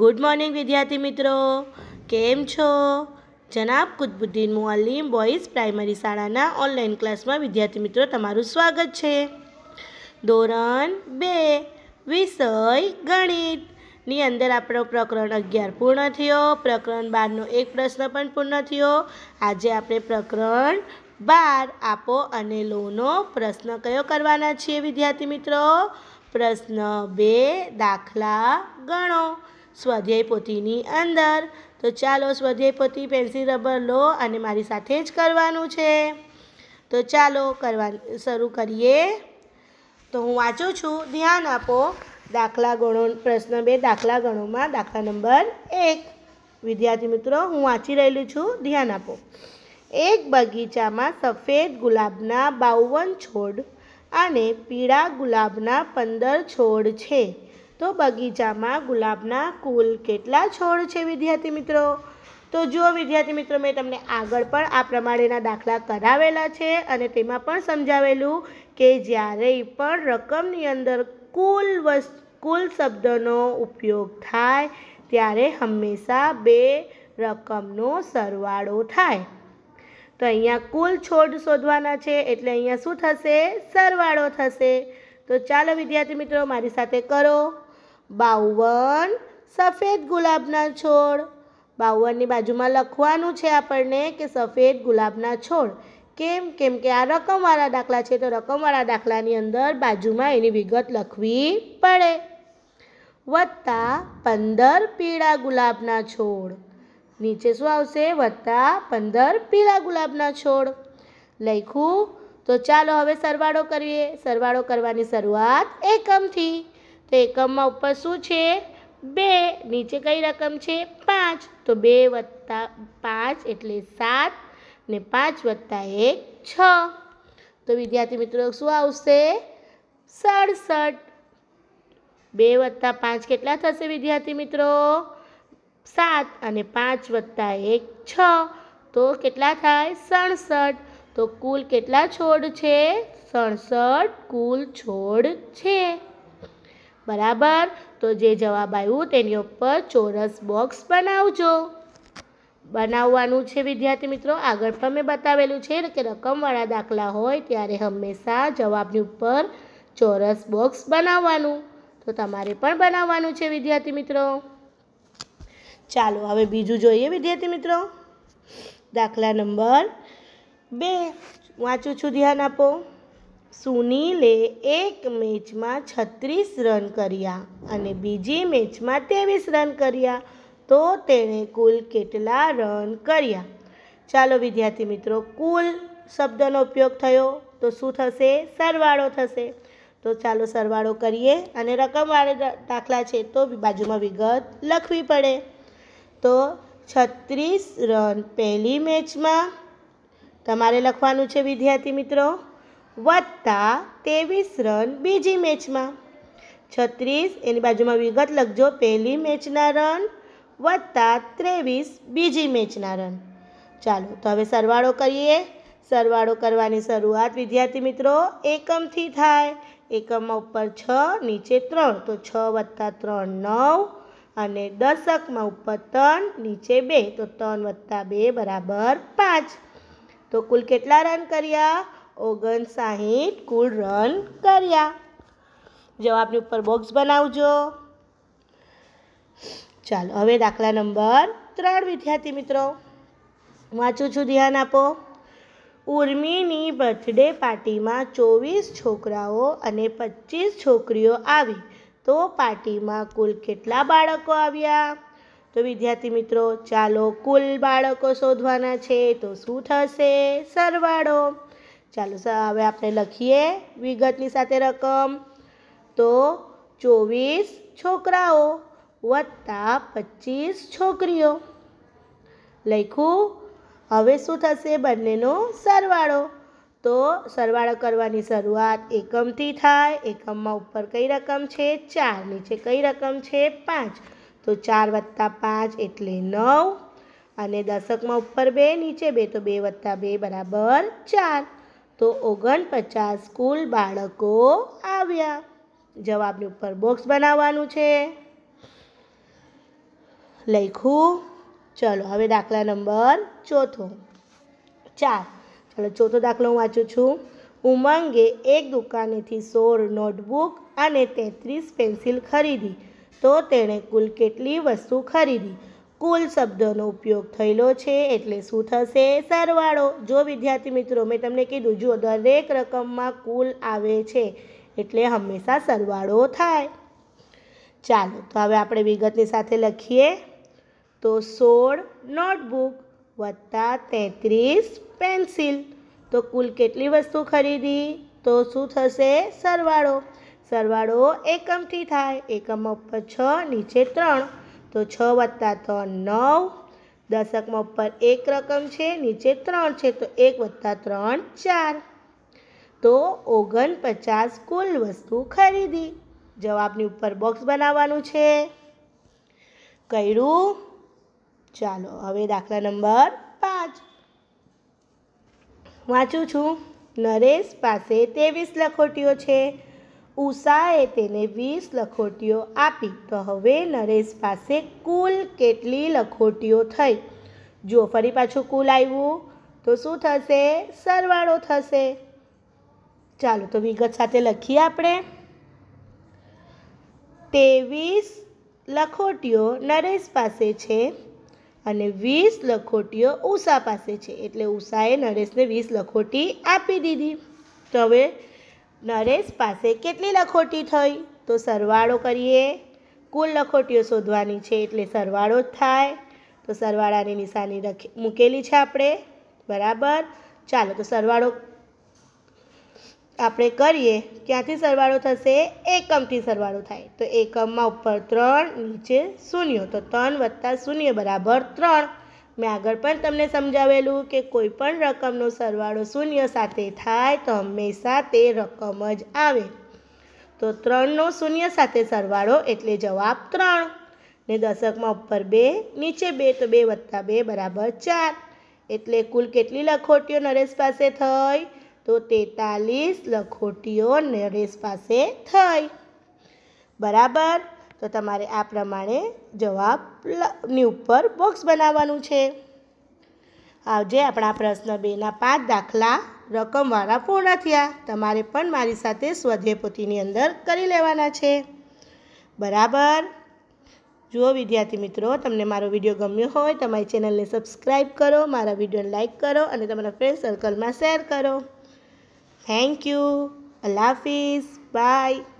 Good morning વિદ્યાર્થી મિત્રો કેમ છો જનાબ કુતબુદ્દીન મુઅલ્લીમ બોયઝ પ્રાઇમરી શાળાના ઓનલાઈન ક્લાસમાં વિદ્યાર્થી મિત્રો તમારું સ્વાગત છે ધોરણ બે વિષય ગણિતની અંદર આપણો પ્રકરણ અગિયાર પૂર્ણ થયો પ્રકરણ બારનો એક પ્રશ્ન પણ પૂર્ણ થયો આજે આપણે પ્રકરણ બાર આપો અને લોનો પ્રશ્ન કયો કરવાના છીએ વિદ્યાર્થી મિત્રો પ્રશ્ન બે દાખલા ગણો સ્વાધ્યાય પોથીની અંદર તો ચાલો સ્વાધ્યાય પોથી પેન્સિલ રબર લો અને મારી સાથે જ કરવાનું છે તો ચાલો કરવા શરૂ કરીએ તો હું વાંચું છું ધ્યાન આપો દાખલા ગણો પ્રશ્ન બે દાખલા ગણોમાં દાખલા નંબર એક વિદ્યાર્થી મિત્રો હું વાંચી રહેલું છું ધ્યાન આપો એક બગીચામાં સફેદ ગુલાબના બાવન છોડ અને પીળા ગુલાબના પંદર છોડ છે તો બગીચામાં ગુલાબના કુલ કેટલા છોડ છે વિદ્યાર્થી મિત્રો તો જુઓ વિદ્યાર્થી મિત્રો મેં તમને આગળ પણ આ પ્રમાણેના દાખલા કરાવેલા છે અને તેમાં પણ સમજાવેલું કે જ્યારે પણ રકમની અંદર કુલ વસ્તુ કુલ શબ્દનો ઉપયોગ થાય ત્યારે હંમેશા બે રકમનો સરવાળો થાય તો અહીંયા કુલ છોડ શોધવાના છે એટલે અહીંયા શું થશે સરવાળો થશે તો ચાલો વિદ્યાર્થી મિત્રો મારી સાથે કરો બાવન સફેદ ગુલાબના છોડ બાવનની બાજુમાં લખવાનું છે આપણને કે સફેદ ગુલાબના છોડ કેમ કેમ કે આ રકમવાળા દાખલા છે તો રકમવાળા દાખલાની અંદર બાજુમાં એની વિગત લખવી પડે વત્તા પંદર પીળા ગુલાબના છોડ નીચે શું આવશે વત્તા પંદર પીળા ગુલાબના છોડ લખ્યું તો ચાલો હવે સરવાળો કરીએ સરવાળો કરવાની શરૂઆત એકમથી તો એકમમાં ઉપર શું છે બે નીચે કઈ રકમ છે પાંચ તો બે વત્તા પાંચ એટલે સાત ને પાંચ વત્તા એક છ તો વિદ્યાર્થી મિત્રો શું આવશે સડસઠ બે વત્તા પાંચ કેટલા થશે વિદ્યાર્થી મિત્રો સાત અને પાંચ વત્તા એક છ તો કેટલા થાય સડસઠ તો કુલ કેટલા છોડ છે સડસઠ કુલ છોડ છે બરાબર તો જે જવાબ આવ્યું તેની ઉપર ચોરસ બોક્સ બનાવજો બનાવવાનું છે વિદ્યાર્થી મિત્રો આગળ પણ મેં બતાવેલું છે કે રકમવાળા દાખલા હોય ત્યારે હંમેશા જવાબની ઉપર ચોરસ બોક્સ બનાવવાનું તો તમારે પણ બનાવવાનું છે વિદ્યાર્થી મિત્રો ચાલો હવે બીજું જોઈએ વિદ્યાર્થી મિત્રો દાખલા નંબર બે વાંચું છું ધ્યાન આપો સુનીલે એક મેચમાં છત્રીસ રન કર્યા અને બીજી મેચમાં ત્રેવીસ રન કર્યા તો તેણે કુલ કેટલા રન કર્યા ચાલો વિદ્યાર્થી મિત્રો કુલ શબ્દનો ઉપયોગ થયો તો શું થશે સરવાળો થશે તો ચાલો સરવાળો કરીએ અને રકમવાળા દાખલા છે તો બાજુમાં વિગત લખવી પડે તો છત્રીસ રન પહેલી મેચમાં તમારે લખવાનું છે વિદ્યાર્થી મિત્રો વત્તા ત્રેવીસ રન બીજી મેચમાં છત્રીસ એની બાજુમાં વિગત લખજો પહેલી મેચના રન વત્તા ત્રેવીસ બીજી મેચના રન ચાલો તો હવે સરવાળો કરીએ સરવાળો કરવાની શરૂઆત વિદ્યાર્થી મિત્રો એકમથી થાય એકમમાં ઉપર છ નીચે ત્રણ તો છ વત્તા ત્રણ નવ અને દશકમાં ઉપર ત્રણ નીચે બે તો ત્રણ વત્તા બે બરાબર પાંચ તો કુલ કેટલા રન કર્યા ઓગણસાહીઠ કુલ રન કર્યા જવાબની ઉપર બોક્સ બનાવજો ચાલો હવે દાખલા નંબર ત્રણ વિદ્યાર્થી મિત્રો વાંચું છું ધ્યાન આપો ઉર્મીની બર્થડે પાર્ટીમાં ચોવીસ છોકરાઓ અને પચીસ છોકરીઓ આવી તો પાર્ટીમાં કુલ કેટલા બાળકો આવ્યા તો વિદ્યાર્થી મિત્રો ચાલો કુલ બાળકો શોધવાના છે તો શું થશે સરવાળો ચાલો હવે આપણે લખીએ વિગતની સાથે રકમ તો ચોવીસ છોકરાઓ વત્તા પચીસ છોકરીઓ લખ્યું હવે શું થશે બંનેનો સરવાળો તો સરવાળો કરવાની શરૂઆત એકમથી થાય એકમમાં ઉપર કઈ રકમ છે ચાર નીચે કઈ રકમ છે પાંચ તો ચાર વત્તા પાંચ એટલે નવ અને દશકમાં ઉપર બે નીચે બે તો બે વત્તા બે બરાબર ચાર તો ઓગણપચાસ સ્કૂલ બાળકો આવ્યા જવાબની ઉપર બોક્સ બનાવવાનું છે લખું ચલો હવે દાખલા નંબર ચોથો ચાર ચાલો ચોથો દાખલો હું વાંચું છું ઉમંગે એક દુકાનેથી સોળ નોટબુક અને તેત્રીસ પેન્સિલ ખરીદી તો તેણે કુલ કેટલી વસ્તુ ખરીદી કુલ શબ્દનો ઉપયોગ થયેલો છે એટલે શું થશે સરવાળો જો વિદ્યાર્થી મિત્રો મેં તમને કીધું જુઓ દરેક રકમમાં કુલ આવે છે એટલે હંમેશા સરવાળો થાય ચાલો તો હવે આપણે વિગતની સાથે લખીએ તો સોળ નોટબુક વત્તા તેત્રીસ પેન્સિલ તો કુલ કેટલી વસ્તુ ખરીદી તો શું થશે સરવાળો સરવાળો એકમથી થાય એકમ ઉપર છ નીચે ત્રણ તો છ વત્તા ત્રણ નવ દશકમાં ઉપર એક રકમ છે નીચે ત્રણ છે તો એક વત્તા ત્રણ ચાર તો ઓગણપચાસ કુલ વસ્તુ ખરીદી જવાબની ઉપર બોક્સ બનાવવાનું છે કર્યું ચાલો હવે દાખલા નંબર પાંચ વાંચું છું નરેશ પાસે ત્રેવીસ લખોટીઓ છે ઉષાએ તેને વીસ લખોટીઓ આપી તો હવે નરેશ પાસે કુલ કેટલી લખોટીઓ થઈ જો ફરી પાછું કુલ આવ્યું તો શું થશે સરવાળો થશે ચાલો તો વિગત સાથે લખીએ આપણે ત્રેવીસ લખોટીઓ નરેશ પાસે છે અને વીસ લખોટીઓ ઉષા પાસે છે એટલે ઉષાએ નરેશને વીસ લખોટી આપી દીધી તો હવે નરેશ પાસે કેટલી લખોટી થઈ તો સરવાળો કરીએ કુલ લખોટીઓ શોધવાની છે એટલે સરવાળો જ થાય તો સરવાળાની નિશાની રખી મૂકેલી છે આપણે બરાબર ચાલો તો સરવાળો આપણે કરીએ ક્યાંથી સરવાળો થશે એકમથી સરવાળો થાય તો એકમમાં ઉપર ત્રણ નીચે શૂન્ય તો ત્રણ વત્તા શૂન્ય બરાબર ત્રણ મેં આગળ પણ તમને સમજાવેલું કે કોઈ પણ રકમનો સરવાળો શૂન્ય સાથે થાય તો હંમેશા તે રકમ જ આવે તો ત્રણનો શૂન્ય સાથે સરવાળો એટલે જવાબ ત્રણ ને દશકમાં ઉપર બે નીચે બે તો બે વત્તા બે બરાબર ચાર એટલે કુલ કેટલી લખોટીઓ નરેશ પાસે થઈ તો તેતાલીસ લખોટીઓ નરેશ પાસે થઈ બરાબર તો તમારે આ પ્રમાણે જવાબ ની ઉપર બોક્સ બનાવવાનું છે આજે આપણા પ્રશ્ન બેના પાંચ દાખલા રકમવાળા પૂર્ણ થયા તમારે પણ મારી સાથે સ્વધ્યપોતીની અંદર કરી લેવાના છે બરાબર જુઓ વિદ્યાર્થી મિત્રો તમને મારો વિડીયો ગમ્યો હોય તમારી ચેનલને સબસ્ક્રાઈબ કરો મારા વિડીયોને લાઇક કરો અને તમારા ફ્રેન્ડ સર્કલમાં શેર કરો Thank you. Allah Hafiz. Bye.